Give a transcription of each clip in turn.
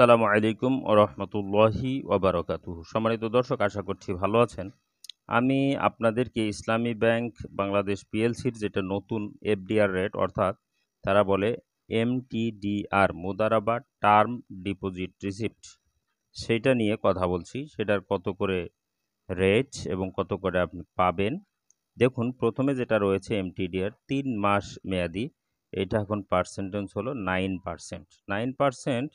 আসসালামু আলাইকুম রহমতুল্লাহি ওবরাকাতু সম্মানিত দর্শক আশা করছি ভালো আছেন আমি আপনাদেরকে ইসলামী ব্যাংক বাংলাদেশ পিএলসির যেটা নতুন এফডিআর রেট অর্থাৎ তারা বলে এমটিডিআর মুদারাবা টার্ম ডিপোজিট রিসিপ্ট সেইটা নিয়ে কথা বলছি সেটার কত করে রেট এবং কত করে আপনি পাবেন দেখুন প্রথমে যেটা রয়েছে এমটিডিআর তিন মাস মেয়াদি এটা এখন পার্সেন্টেজ হলো নাইন পার্সেন্ট নাইন পার্সেন্ট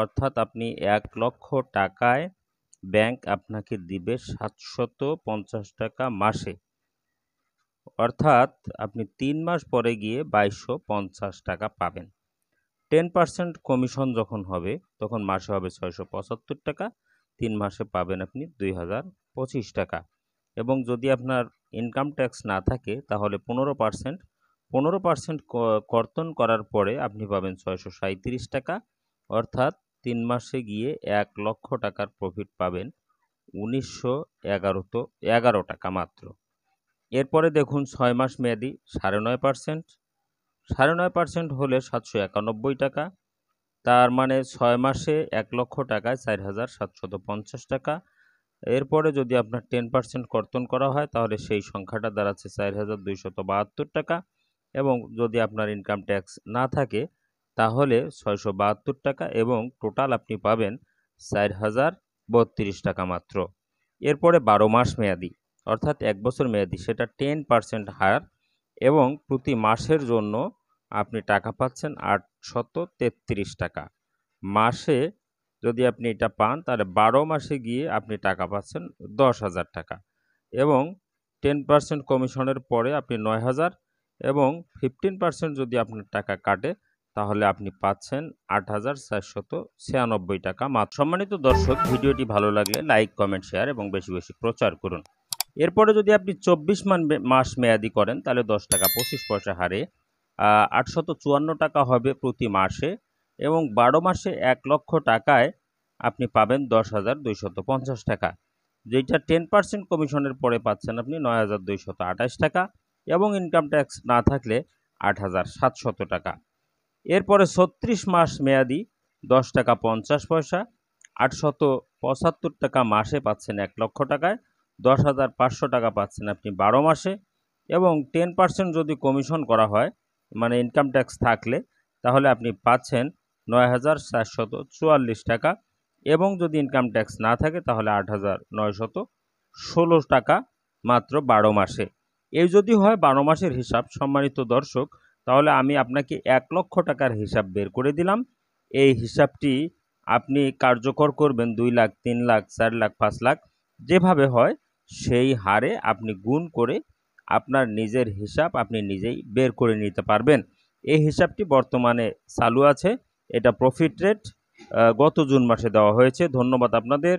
অর্থাৎ আপনি এক লক্ষ টাকায় ব্যাংক আপনাকে দিবে সাতশত পঞ্চাশ টাকা মাসে অর্থাৎ আপনি তিন মাস পরে গিয়ে বাইশশো পঞ্চাশ টাকা পাবেন টেন পার্সেন্ট কমিশন যখন হবে তখন মাসে হবে ছয়শো পঁচাত্তর টাকা তিন মাসে পাবেন আপনি দুই হাজার পঁচিশ টাকা এবং যদি আপনার ইনকাম ট্যাক্স না থাকে তাহলে পনেরো পার্সেন্ট পনেরো পার্সেন্ট কর্তন করার পরে আপনি পাবেন ছয়শো সাঁত্রিশ টাকা অর্থাৎ তিন মাসে গিয়ে এক লক্ষ টাকার প্রফিট পাবেন উনিশশো এগারো তো এগারো টাকা মাত্র এরপরে দেখুন ছয় মাস মেয়াদি সাড়ে নয় পার্সেন্ট সাড়ে নয় পার্সেন্ট হলে সাতশো একানব্বই টাকা তার মানে ছয় মাসে এক লক্ষ টাকায় চার হাজার সাতশত পঞ্চাশ টাকা এরপরে যদি আপনার টেন পার্সেন্ট কর্তন করা হয় তাহলে সেই সংখ্যাটা দাঁড়াচ্ছে চার হাজার দুইশত বাহাত্তর টাকা এবং যদি আপনার ইনকাম ট্যাক্স না থাকে তাহলে ছয়শো বাহাত্তর টাকা এবং টোটাল আপনি পাবেন চার হাজার বত্রিশ টাকা মাত্র এরপরে বারো মাস মেয়াদি অর্থাৎ এক বছর মেয়াদি সেটা টেন পার্সেন্ট হার এবং প্রতি মাসের জন্য আপনি টাকা পাচ্ছেন আটশত তেত্রিশ টাকা মাসে যদি আপনি এটা পান তাহলে বারো মাসে গিয়ে আপনি টাকা পাচ্ছেন দশ হাজার টাকা এবং টেন পার্সেন্ট কমিশনের পরে আপনি নয় হাজার এবং ফিফটিন পার্সেন্ট যদি আপনার টাকা কাটে তাহলে আপনি পাচ্ছেন আট হাজার চারশত ছিয়ানব্বই টাকা মাত্র সম্মানিত দর্শক ভিডিওটি ভালো লাগলে লাইক কমেন্ট শেয়ার এবং বেশি বেশি প্রচার করুন এরপরে যদি আপনি চব্বিশ মান মাস মেয়াদি করেন তাহলে দশ টাকা পঁচিশ পয়সা হারে আটশত চুয়ান্ন টাকা হবে প্রতি মাসে এবং বারো মাসে এক লক্ষ টাকায় আপনি পাবেন দশ হাজার দুইশত পঞ্চাশ টাকা যেটা টেন পার্সেন্ট কমিশনের পরে পাচ্ছেন আপনি নয় হাজার দুইশত আঠাশ টাকা এবং ইনকাম ট্যাক্স না থাকলে আট হাজার সাতশত টাকা এরপরে ছত্রিশ মাস মেয়াদি দশ টাকা পঞ্চাশ পয়সা আটশত পঁচাত্তর টাকা মাসে পাচ্ছেন এক লক্ষ টাকায় দশ হাজার পাঁচশো টাকা পাচ্ছেন আপনি বারো মাসে এবং টেন পার্সেন্ট যদি কমিশন করা হয় মানে ইনকাম ট্যাক্স থাকলে তাহলে আপনি পাচ্ছেন নয় হাজার চারশত চুয়াল্লিশ টাকা এবং যদি ইনকাম ট্যাক্স না থাকে তাহলে আট হাজার নয়শত ষোলো টাকা মাত্র বারো মাসে এই যদি হয় বারো মাসের হিসাব সম্মানিত দর্শক তাহলে আমি আপনাকে এক লক্ষ টাকার হিসাব বের করে দিলাম এই হিসাবটি আপনি কার্যকর করবেন দুই লাখ তিন লাখ চার লাখ পাঁচ লাখ যেভাবে হয় সেই হারে আপনি গুণ করে আপনার নিজের হিসাব আপনি নিজেই বের করে নিতে পারবেন এই হিসাবটি বর্তমানে চালু আছে এটা প্রফিট রেট গত জুন মাসে দেওয়া হয়েছে ধন্যবাদ আপনাদের